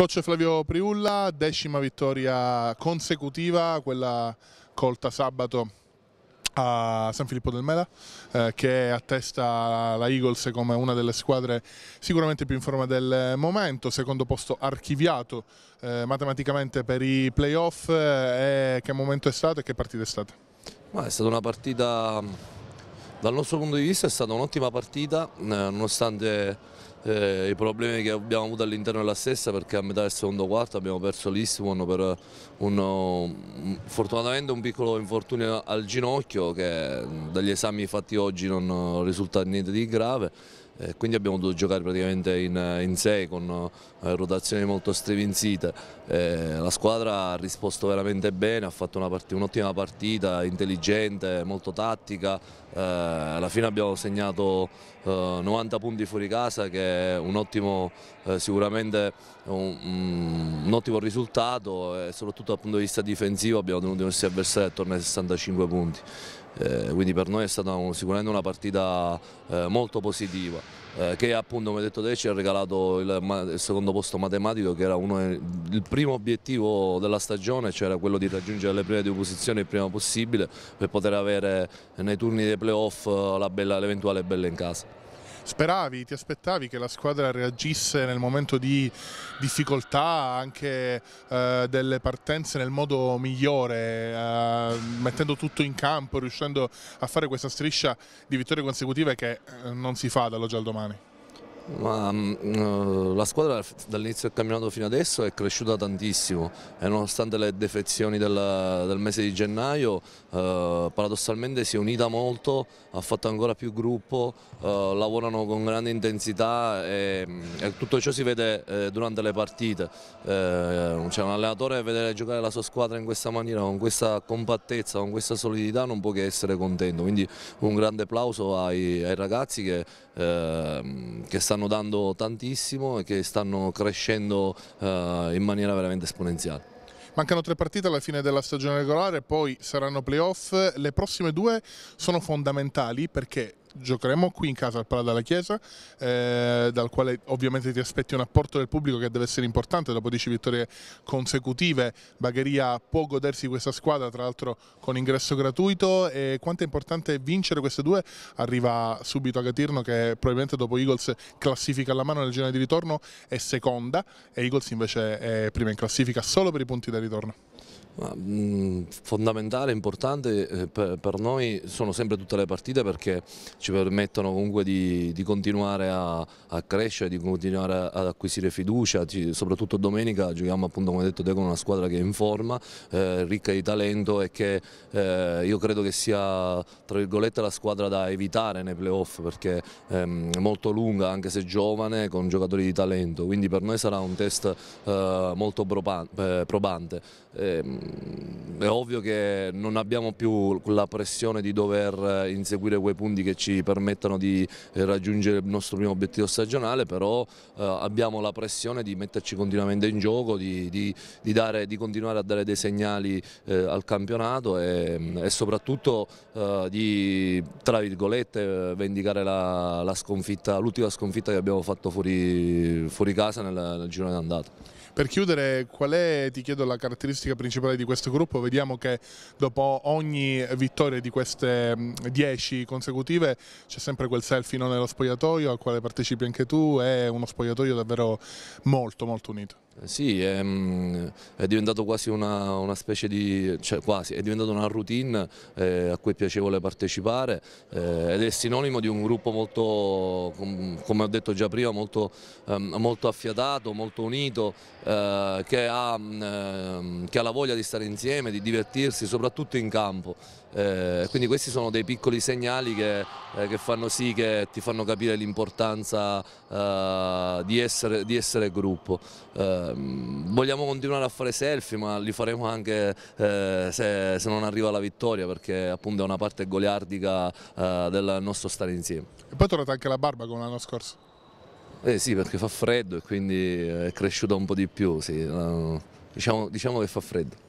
Coach Flavio Priulla, decima vittoria consecutiva, quella colta sabato a San Filippo del Mela eh, che attesta la Eagles come una delle squadre sicuramente più in forma del momento, secondo posto archiviato eh, matematicamente per i playoff eh, che momento è stato e che partita è stata? Ma è stata una partita dal nostro punto di vista è stata un'ottima partita, eh, nonostante eh, i problemi che abbiamo avuto all'interno della stessa, perché a metà del secondo quarto abbiamo perso l'Istimon per uno, fortunatamente un piccolo infortunio al ginocchio che dagli esami fatti oggi non risulta niente di grave eh, quindi abbiamo dovuto giocare praticamente in, in sei con eh, rotazioni molto strevinzite. Eh, la squadra ha risposto veramente bene, ha fatto un'ottima part un partita, intelligente, molto tattica, eh, alla fine abbiamo segnato 90 punti fuori casa che è un ottimo, sicuramente un, mm, un, ottimo risultato e soprattutto dal punto di vista difensivo abbiamo tenuto i nostri avversari attorno ai 65 punti. Eh, quindi per noi è stata un, sicuramente una partita eh, molto positiva eh, che appunto come detto te ci ha regalato il, il, secondo posto matematico che era uno, il primo obiettivo della stagione cioè era quello di raggiungere le prime due posizioni il prima possibile per poter avere eh, nei turni dei playoff eh, l'eventuale bella in casa speravi, ti aspettavi che la squadra reagisse nel momento di difficoltà, anche eh, delle partenze nel modo migliore, eh, mettendo tutto in campo, riuscendo a fare questa striscia di vittorie consecutive che eh, non si fa dall'oggi al domani? Ma, mm, eh, la squadra dall'inizio del campionato fino adesso è cresciuta tantissimo e nonostante le defezioni del, del mese di gennaio eh, paradossalmente si è unita molto, ha fatto ancora più gruppo, eh, lavorano con grande intensità e, mm, e tutto ciò si vede eh, durante le partite. Cioè un allenatore vedere giocare la sua squadra in questa maniera, con questa compattezza, con questa solidità non può che essere contento, quindi un grande applauso ai, ai ragazzi che, che stanno dando tantissimo e che stanno crescendo eh, in maniera veramente esponenziale. Mancano tre partite alla fine della stagione regolare, poi saranno playoff. Le prossime due sono fondamentali perché giocheremo qui in casa al Palazzo della Chiesa, eh, dal quale ovviamente ti aspetti un apporto del pubblico che deve essere importante, dopo 10 vittorie consecutive Bagheria può godersi questa squadra, tra l'altro con ingresso gratuito e quanto è importante vincere queste due, arriva subito Agatirno che probabilmente dopo Eagles classifica alla mano nel girone di ritorno è seconda e Eagles invece è prima in classifica solo per i punti da ritorno. Ma, mh, mm, fondamentale, importante eh, per, per, noi sono sempre tutte le partite perché ci permettono comunque di, di continuare a, a, crescere, di continuare ad acquisire fiducia, ci, soprattutto domenica giochiamo appunto come detto te con una squadra che è in forma, eh, ricca di talento e che eh, io credo che sia tra virgolette la squadra da evitare nei playoff perché ehm, è molto lunga anche se giovane con giocatori di talento, quindi per noi sarà un test eh, molto eh, probante. probante ehm, è ovvio che non abbiamo più la pressione di dover eh, inseguire quei punti che ci permettano di eh, raggiungere il nostro primo obiettivo stagionale, però eh, abbiamo la pressione di metterci continuamente in gioco, di, di, di, dare, di continuare a dare dei segnali al campionato e, mm, e soprattutto di, tra virgolette, vendicare l'ultima la sconfitta, sconfitta che abbiamo fatto fuori, fuori casa nel, nel girone d'andata. Per chiudere, qual è, ti chiedo, la caratteristica principale particolare di questo gruppo, vediamo che dopo ogni vittoria di queste 10 mm, consecutive c'è sempre quel selfie nello spogliatoio al quale partecipi anche tu, è uno spogliatoio davvero molto molto unito. Sì, è, mm, è, diventato quasi una, una specie di, cioè quasi, è diventata una routine eh, a cui è piacevole partecipare eh, ed è sinonimo di un gruppo molto, come ho detto già prima, molto, eh, molto affiatato, molto unito, eh, che ha, mm, ehm, che, ha, la voglia di di stare insieme, di divertirsi, soprattutto in campo. Eh, quindi questi sono dei piccoli segnali che, eh, che fanno sì che ti fanno capire l'importanza eh, di, essere, di, essere, gruppo. Ehm, vogliamo continuare a fare selfie ma li faremo anche eh, se, se, non arriva la vittoria perché appunto è una parte goliardica eh, del nostro stare insieme. E poi trovate anche la barba come l'anno scorso? Eh sì, perché fa freddo e quindi eh, è cresciuta un po' di più, sì. diciamo, diciamo che fa freddo.